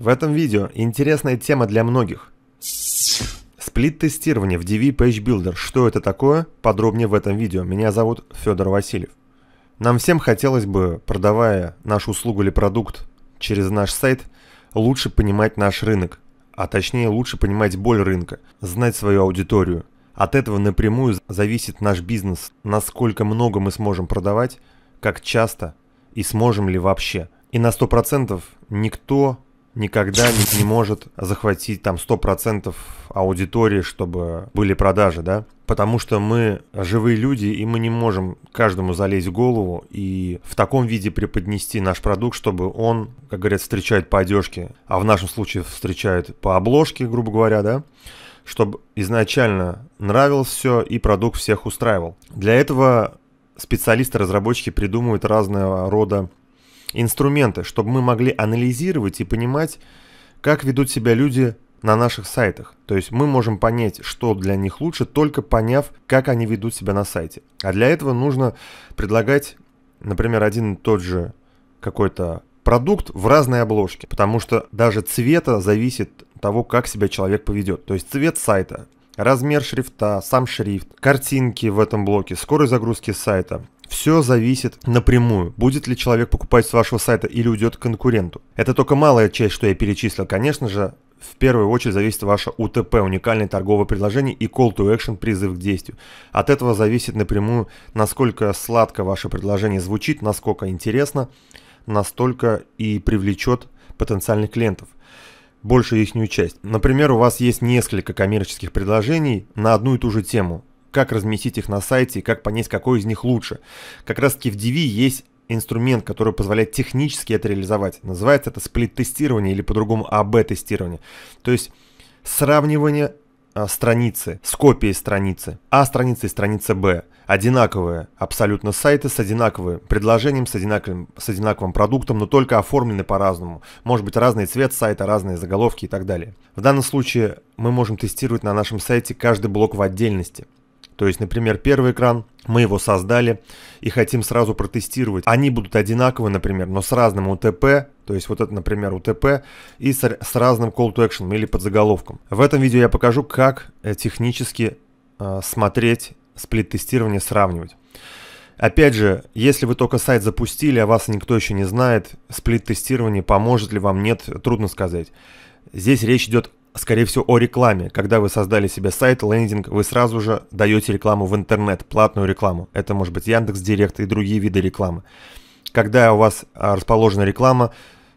В этом видео интересная тема для многих. Сплит-тестирование в DV Page Builder. Что это такое? Подробнее в этом видео. Меня зовут Федор Васильев. Нам всем хотелось бы, продавая нашу услугу или продукт через наш сайт, лучше понимать наш рынок, а точнее лучше понимать боль рынка, знать свою аудиторию. От этого напрямую зависит наш бизнес, насколько много мы сможем продавать, как часто и сможем ли вообще. И на 100% никто никогда не, не может захватить там 100% аудитории, чтобы были продажи, да? Потому что мы живые люди, и мы не можем каждому залезть в голову и в таком виде преподнести наш продукт, чтобы он, как говорят, встречает по одежке, а в нашем случае встречает по обложке, грубо говоря, да? чтобы изначально нравилось все и продукт всех устраивал. Для этого специалисты-разработчики придумывают разного рода инструменты, чтобы мы могли анализировать и понимать, как ведут себя люди на наших сайтах. То есть мы можем понять, что для них лучше, только поняв, как они ведут себя на сайте. А для этого нужно предлагать, например, один и тот же какой-то продукт в разной обложке, потому что даже цвета зависит того, как себя человек поведет. То есть цвет сайта, размер шрифта, сам шрифт, картинки в этом блоке, скорость загрузки сайта, все зависит напрямую, будет ли человек покупать с вашего сайта или уйдет к конкуренту. Это только малая часть, что я перечислил. Конечно же, в первую очередь зависит ваше УТП, уникальное торговое предложение и call to action, призыв к действию. От этого зависит напрямую, насколько сладко ваше предложение звучит, насколько интересно, настолько и привлечет потенциальных клиентов большую ихнюю часть. Например, у вас есть несколько коммерческих предложений на одну и ту же тему как разместить их на сайте и как понять, какой из них лучше. Как раз таки в DV есть инструмент, который позволяет технически это реализовать. Называется это сплит-тестирование или по-другому АБ-тестирование. То есть сравнивание а, страницы с копией страницы. А страница и страница Б. Одинаковые абсолютно сайты с одинаковым предложением, с одинаковым, с одинаковым продуктом, но только оформлены по-разному. Может быть разный цвет сайта, разные заголовки и так далее. В данном случае мы можем тестировать на нашем сайте каждый блок в отдельности. То есть, например, первый экран, мы его создали и хотим сразу протестировать. Они будут одинаковы, например, но с разным УТП, то есть вот это, например, УТП, и с, с разным call to action или под заголовком. В этом видео я покажу, как э, технически э, смотреть сплит-тестирование, сравнивать. Опять же, если вы только сайт запустили, а вас никто еще не знает, сплит-тестирование поможет ли вам, нет, трудно сказать. Здесь речь идет скорее всего, о рекламе. Когда вы создали себе сайт, лендинг, вы сразу же даете рекламу в интернет, платную рекламу. Это может быть Яндекс Директ и другие виды рекламы. Когда у вас а, расположена реклама,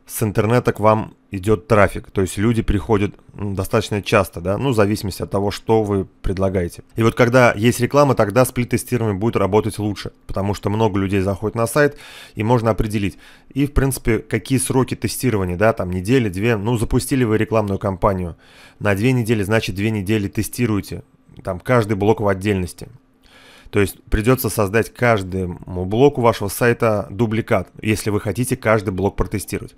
с интернета к вам идет трафик, то есть люди приходят достаточно часто, да, ну, в зависимости от того, что вы предлагаете. И вот когда есть реклама, тогда сплит-тестирование будет работать лучше, потому что много людей заходит на сайт, и можно определить. И, в принципе, какие сроки тестирования, да, там недели, две, ну, запустили вы рекламную кампанию на две недели, значит, две недели тестируете, там, каждый блок в отдельности. То есть придется создать каждому блоку вашего сайта дубликат, если вы хотите каждый блок протестировать.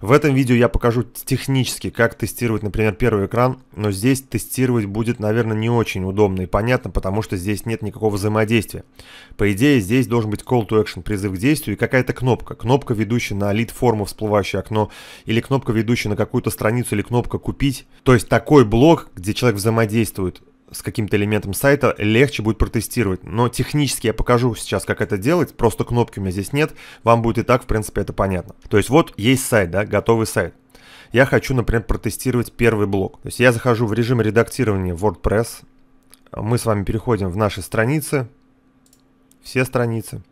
В этом видео я покажу технически, как тестировать, например, первый экран, но здесь тестировать будет, наверное, не очень удобно и понятно, потому что здесь нет никакого взаимодействия. По идее, здесь должен быть call to action, призыв к действию и какая-то кнопка. Кнопка, ведущая на лид-форму, всплывающее окно, или кнопка, ведущая на какую-то страницу, или кнопка «Купить». То есть такой блок, где человек взаимодействует с каким-то элементом сайта легче будет протестировать. Но технически я покажу сейчас, как это делать. Просто кнопки у меня здесь нет. Вам будет и так, в принципе, это понятно. То есть вот есть сайт, да, готовый сайт. Я хочу, например, протестировать первый блок. То есть я захожу в режим редактирования WordPress. Мы с вами переходим в наши страницы. Все страницы.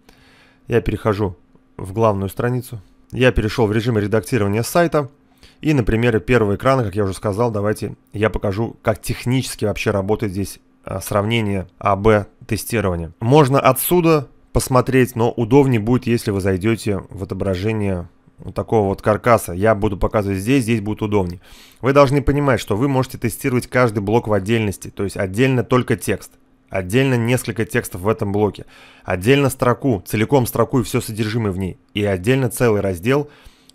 Я перехожу в главную страницу. Я перешел в режим редактирования сайта. И на примере первого экрана, как я уже сказал, давайте я покажу, как технически вообще работает здесь а, сравнение АБ тестирования. Можно отсюда посмотреть, но удобнее будет, если вы зайдете в отображение вот такого вот каркаса. Я буду показывать здесь, здесь будет удобнее. Вы должны понимать, что вы можете тестировать каждый блок в отдельности, то есть отдельно только текст. Отдельно несколько текстов в этом блоке. Отдельно строку, целиком строку и все содержимое в ней. И отдельно целый раздел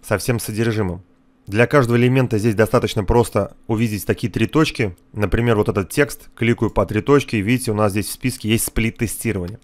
со всем содержимым. Для каждого элемента здесь достаточно просто увидеть такие три точки. Например, вот этот текст, кликаю по три точки, видите, у нас здесь в списке есть сплит-тестирование.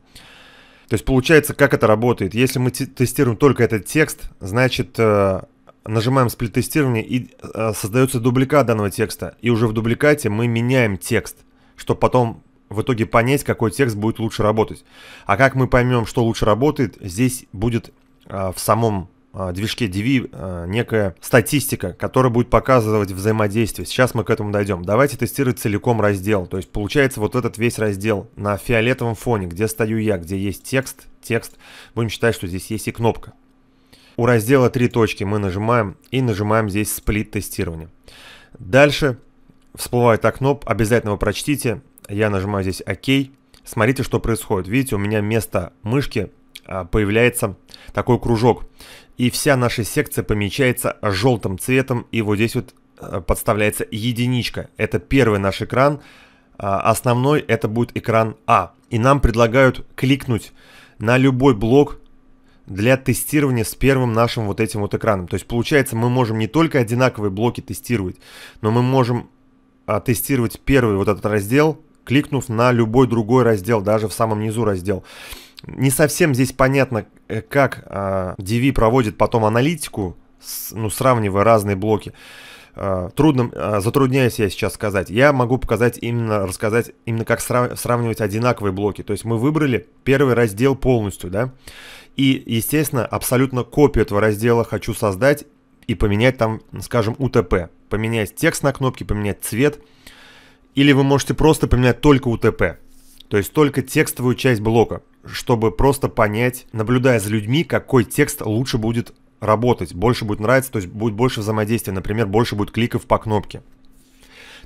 То есть получается, как это работает? Если мы тестируем только этот текст, значит э, нажимаем сплит-тестирование и э, создается дубликат данного текста. И уже в дубликате мы меняем текст, чтобы потом в итоге понять, какой текст будет лучше работать. А как мы поймем, что лучше работает, здесь будет э, в самом а, движке DV а, некая статистика, которая будет показывать взаимодействие. Сейчас мы к этому дойдем. Давайте тестировать целиком раздел. То есть получается вот этот весь раздел на фиолетовом фоне, где стою я, где есть текст, текст. Будем считать, что здесь есть и кнопка. У раздела три точки мы нажимаем и нажимаем здесь сплит тестирование. Дальше всплывает окно, обязательно вы прочтите. Я нажимаю здесь ОК. Смотрите, что происходит. Видите, у меня место мышки а, появляется такой кружок. И вся наша секция помечается желтым цветом, и вот здесь вот а, подставляется единичка. Это первый наш экран, а, основной это будет экран А. И нам предлагают кликнуть на любой блок для тестирования с первым нашим вот этим вот экраном. То есть получается мы можем не только одинаковые блоки тестировать, но мы можем тестировать первый вот этот раздел, кликнув на любой другой раздел, даже в самом низу раздел. Не совсем здесь понятно, э, как э, а, DV проводит потом аналитику, с, ну, сравнивая разные блоки. Э, а, трудно, э, а, затрудняюсь я сейчас сказать. Я могу показать именно, рассказать именно как срав, сравнивать одинаковые блоки. То есть мы выбрали первый раздел полностью, да, и, естественно, абсолютно копию этого раздела хочу создать и поменять там, скажем, УТП. Поменять текст на кнопке, поменять цвет. Или вы можете просто поменять только УТП. То есть только текстовую часть блока чтобы просто понять, наблюдая за людьми, какой текст лучше будет работать, больше будет нравиться, то есть будет больше взаимодействия, например, больше будет кликов по кнопке.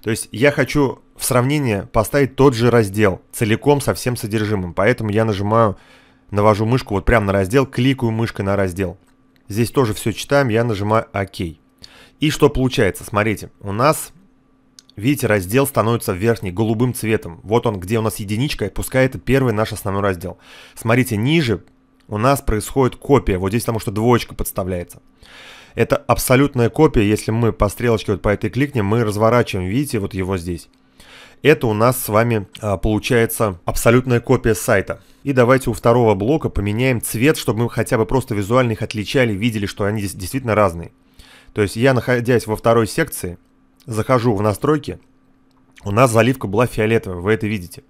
То есть я хочу в сравнение поставить тот же раздел целиком со всем содержимым, поэтому я нажимаю, навожу мышку вот прямо на раздел, кликаю мышкой на раздел. Здесь тоже все читаем, я нажимаю ОК. И что получается? Смотрите, у нас Видите, раздел становится верхний голубым цветом. Вот он, где у нас единичка, пускай это первый наш основной раздел. Смотрите, ниже у нас происходит копия. Вот здесь потому что двоечка подставляется. Это абсолютная копия. Если мы по стрелочке вот по этой кликнем, мы разворачиваем, видите, вот его здесь. Это у нас с вами а, получается абсолютная копия сайта. И давайте у второго блока поменяем цвет, чтобы мы хотя бы просто визуально их отличали, видели, что они действительно разные. То есть я, находясь во второй секции, захожу в настройки, у нас заливка была фиолетовая, вы это видите.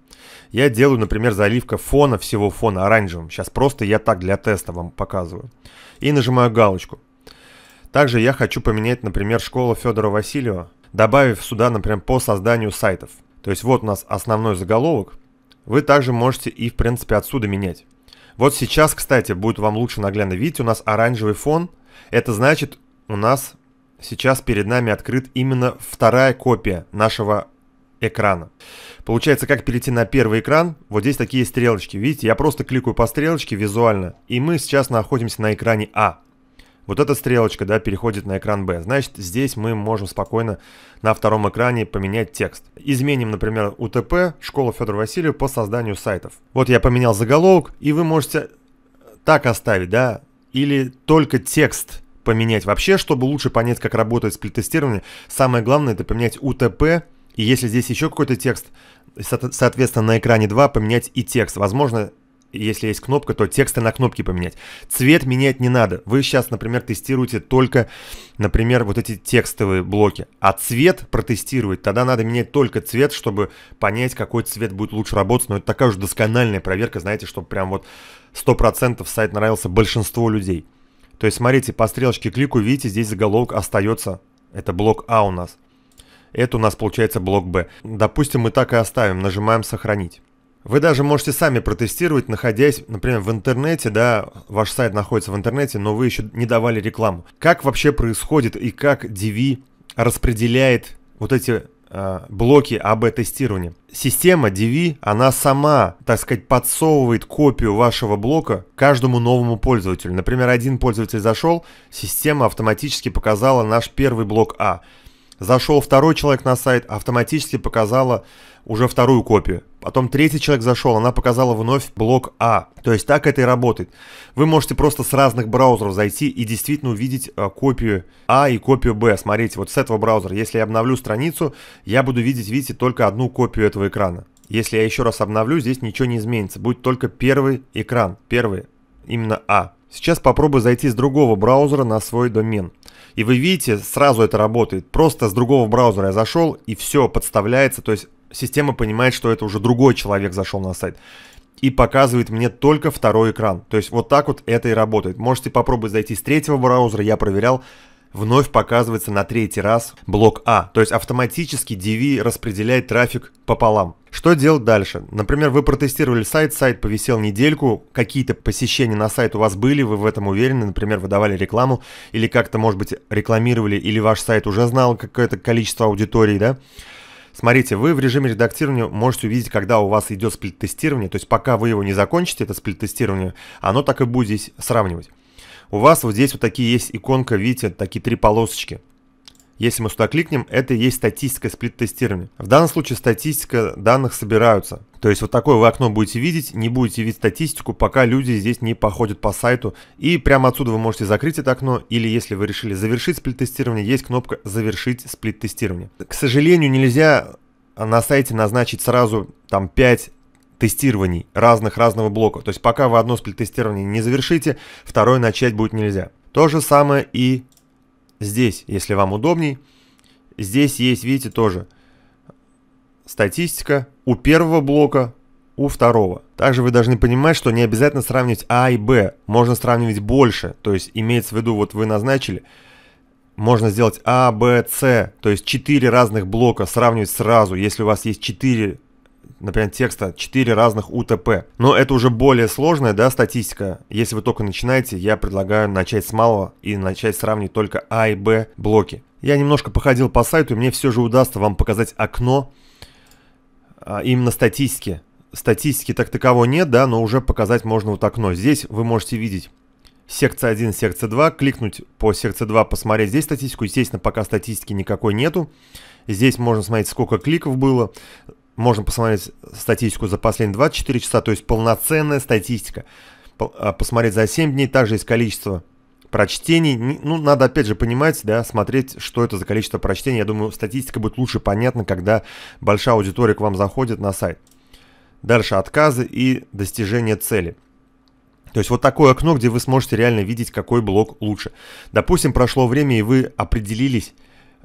Я делаю, например, заливка фона, всего фона оранжевым. Сейчас просто я так для теста вам показываю. И нажимаю галочку. Также я хочу поменять, например, школу Федора Васильева, добавив сюда, например, по созданию сайтов. То есть вот у нас основной заголовок. Вы также можете и, в принципе, отсюда менять. Вот сейчас, кстати, будет вам лучше наглядно. Видите, у нас оранжевый фон. Это значит, у нас сейчас перед нами открыт именно вторая копия нашего экрана. Получается, как перейти на первый экран, вот здесь такие стрелочки. Видите, я просто кликаю по стрелочке визуально, и мы сейчас находимся на экране А. Вот эта стрелочка, да, переходит на экран Б. Значит, здесь мы можем спокойно на втором экране поменять текст. Изменим, например, УТП «Школа Федора Васильева» по созданию сайтов. Вот я поменял заголовок, и вы можете так оставить, да, или только текст поменять. Вообще, чтобы лучше понять, как работает сплит-тестирование, самое главное это поменять УТП, и если здесь еще какой-то текст, соответственно, на экране 2 поменять и текст. Возможно, если есть кнопка, то тексты на кнопке поменять. Цвет менять не надо. Вы сейчас, например, тестируете только, например, вот эти текстовые блоки. А цвет протестировать, тогда надо менять только цвет, чтобы понять, какой цвет будет лучше работать. Но это такая уже доскональная проверка, знаете, чтобы прям вот 100% сайт нравился большинству людей. То есть, смотрите, по стрелочке клику, видите, здесь заголовок остается. Это блок А у нас. Это у нас получается блок Б. Допустим, мы так и оставим. Нажимаем «Сохранить». Вы даже можете сами протестировать, находясь, например, в интернете, да, ваш сайт находится в интернете, но вы еще не давали рекламу. Как вообще происходит и как DV распределяет вот эти Э, блоки АБ-тестирования. Система DV, она сама, так сказать, подсовывает копию вашего блока каждому новому пользователю. Например, один пользователь зашел, система автоматически показала наш первый блок А. Зашел второй человек на сайт, автоматически показала уже вторую копию. Потом третий человек зашел, она показала вновь блок А. То есть так это и работает. Вы можете просто с разных браузеров зайти и действительно увидеть э, копию А и копию Б. Смотрите, вот с этого браузера, если я обновлю страницу, я буду видеть, видите, только одну копию этого экрана. Если я еще раз обновлю, здесь ничего не изменится. Будет только первый экран, первый, именно А. Сейчас попробую зайти с другого браузера на свой домен. И вы видите, сразу это работает. Просто с другого браузера я зашел, и все подставляется. То есть система понимает, что это уже другой человек зашел на сайт. И показывает мне только второй экран. То есть вот так вот это и работает. Можете попробовать зайти с третьего браузера. Я проверял, вновь показывается на третий раз блок А, то есть автоматически DV распределяет трафик пополам. Что делать дальше? Например, вы протестировали сайт, сайт повисел недельку, какие-то посещения на сайт у вас были, вы в этом уверены, например, вы давали рекламу или как-то, может быть, рекламировали, или ваш сайт уже знал какое-то количество аудитории, да? Смотрите, вы в режиме редактирования можете увидеть, когда у вас идет сплит-тестирование, то есть пока вы его не закончите, это сплит-тестирование, оно так и будет здесь сравнивать у вас вот здесь вот такие есть иконка, видите, такие три полосочки. Если мы сюда кликнем, это и есть статистика сплит-тестирования. В данном случае статистика данных собираются. То есть вот такое вы окно будете видеть, не будете видеть статистику, пока люди здесь не походят по сайту. И прямо отсюда вы можете закрыть это окно, или если вы решили завершить сплит-тестирование, есть кнопка «Завершить сплит-тестирование». К сожалению, нельзя на сайте назначить сразу там 5 тестирований разных разного блока. То есть пока вы одно сплит-тестирование не завершите, второе начать будет нельзя. То же самое и здесь, если вам удобней. Здесь есть, видите, тоже статистика у первого блока, у второго. Также вы должны понимать, что не обязательно сравнивать А и Б, можно сравнивать больше. То есть имеется в виду, вот вы назначили, можно сделать А, Б, С, то есть 4 разных блока сравнивать сразу, если у вас есть 4 например, текста 4 разных УТП. Но это уже более сложная да, статистика. Если вы только начинаете, я предлагаю начать с малого и начать сравнивать только А и Б блоки. Я немножко походил по сайту, и мне все же удастся вам показать окно а, именно статистики. Статистики так таково нет, да, но уже показать можно вот окно. Здесь вы можете видеть секция 1, секция 2, кликнуть по секции 2, посмотреть здесь статистику. Естественно, пока статистики никакой нету. Здесь можно смотреть, сколько кликов было. Можно посмотреть статистику за последние 24 часа, то есть полноценная статистика. А, посмотреть за 7 дней, также есть количество прочтений. Ну, надо опять же понимать, да, смотреть, что это за количество прочтений. Я думаю, статистика будет лучше понятна, когда большая аудитория к вам заходит на сайт. Дальше отказы и достижение цели. То есть вот такое окно, где вы сможете реально видеть, какой блок лучше. Допустим, прошло время, и вы определились,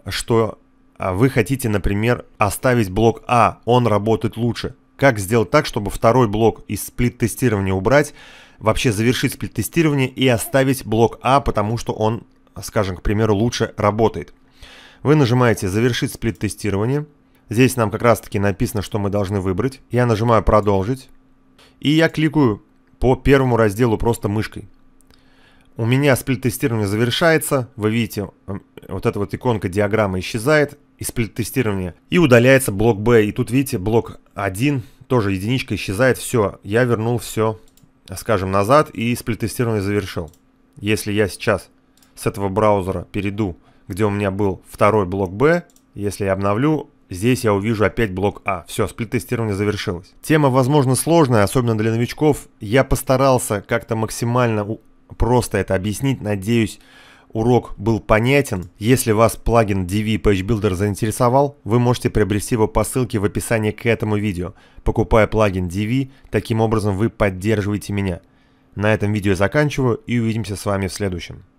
что а вы хотите, например, оставить блок А, он работает лучше. Как сделать так, чтобы второй блок из сплит-тестирования убрать, вообще завершить сплит-тестирование и оставить блок А, потому что он, скажем, к примеру, лучше работает. Вы нажимаете «Завершить сплит-тестирование». Здесь нам как раз-таки написано, что мы должны выбрать. Я нажимаю «Продолжить». И я кликаю по первому разделу просто мышкой. У меня сплит-тестирование завершается. Вы видите, вот эта вот иконка диаграммы исчезает из сплит-тестирования. И удаляется блок B. И тут, видите, блок 1, тоже единичка исчезает. Все, я вернул все, скажем, назад и сплит-тестирование завершил. Если я сейчас с этого браузера перейду, где у меня был второй блок B, если я обновлю, Здесь я увижу опять блок А. Все, сплит-тестирование завершилось. Тема, возможно, сложная, особенно для новичков. Я постарался как-то максимально просто это объяснить. Надеюсь, урок был понятен. Если вас плагин DV Page Builder заинтересовал, вы можете приобрести его по ссылке в описании к этому видео. Покупая плагин DV, таким образом вы поддерживаете меня. На этом видео я заканчиваю и увидимся с вами в следующем.